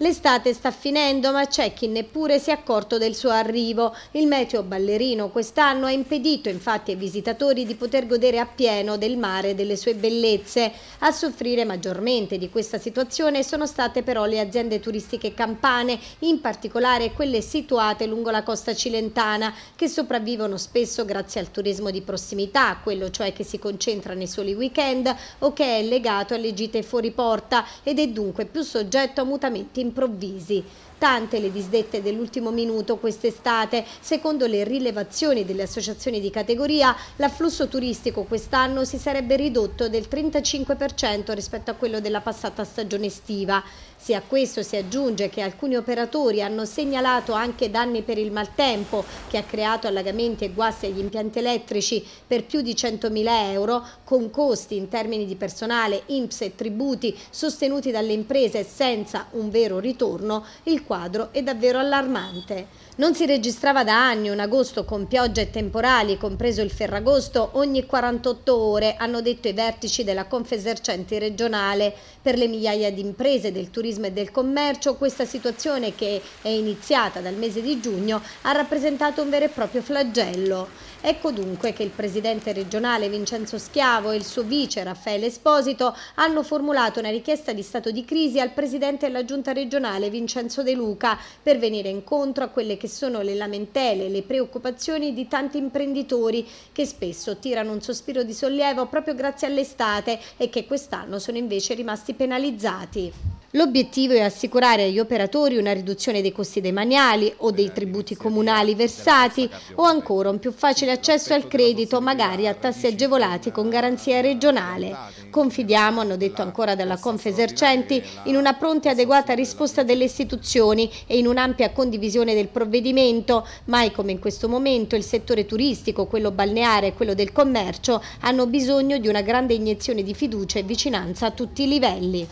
L'estate sta finendo ma c'è chi neppure si è accorto del suo arrivo. Il meteo ballerino quest'anno ha impedito infatti ai visitatori di poter godere appieno del mare e delle sue bellezze. A soffrire maggiormente di questa situazione sono state però le aziende turistiche campane, in particolare quelle situate lungo la costa cilentana, che sopravvivono spesso grazie al turismo di prossimità, quello cioè che si concentra nei soli weekend o che è legato alle gite fuori porta ed è dunque più soggetto a mutamenti improvvisi. Tante le disdette dell'ultimo minuto quest'estate, secondo le rilevazioni delle associazioni di categoria, l'afflusso turistico quest'anno si sarebbe ridotto del 35% rispetto a quello della passata stagione estiva. Se a questo si aggiunge che alcuni operatori hanno segnalato anche danni per il maltempo, che ha creato allagamenti e guasti agli impianti elettrici per più di 100.000 euro, con costi in termini di personale, IMPS e tributi sostenuti dalle imprese senza un vero vero ritorno, il quadro è davvero allarmante. Non si registrava da anni un agosto con piogge e temporali, compreso il Ferragosto, ogni 48 ore, hanno detto i vertici della Confesercenti regionale. Per le migliaia di imprese del turismo e del commercio, questa situazione che è iniziata dal mese di giugno ha rappresentato un vero e proprio flagello. Ecco dunque che il presidente regionale Vincenzo Schiavo e il suo vice Raffaele Esposito hanno formulato una richiesta di stato di crisi al presidente della giunta regionale regionale Vincenzo De Luca per venire incontro a quelle che sono le lamentele, e le preoccupazioni di tanti imprenditori che spesso tirano un sospiro di sollievo proprio grazie all'estate e che quest'anno sono invece rimasti penalizzati. L'obiettivo è assicurare agli operatori una riduzione dei costi demaniali o dei tributi comunali versati o ancora un più facile accesso al credito, magari a tassi agevolati con garanzia regionale. Confidiamo, hanno detto ancora dalla Confesercenti, in una pronta e adeguata risposta risposta delle istituzioni e in un'ampia condivisione del provvedimento. Mai come in questo momento il settore turistico, quello balneare e quello del commercio hanno bisogno di una grande iniezione di fiducia e vicinanza a tutti i livelli.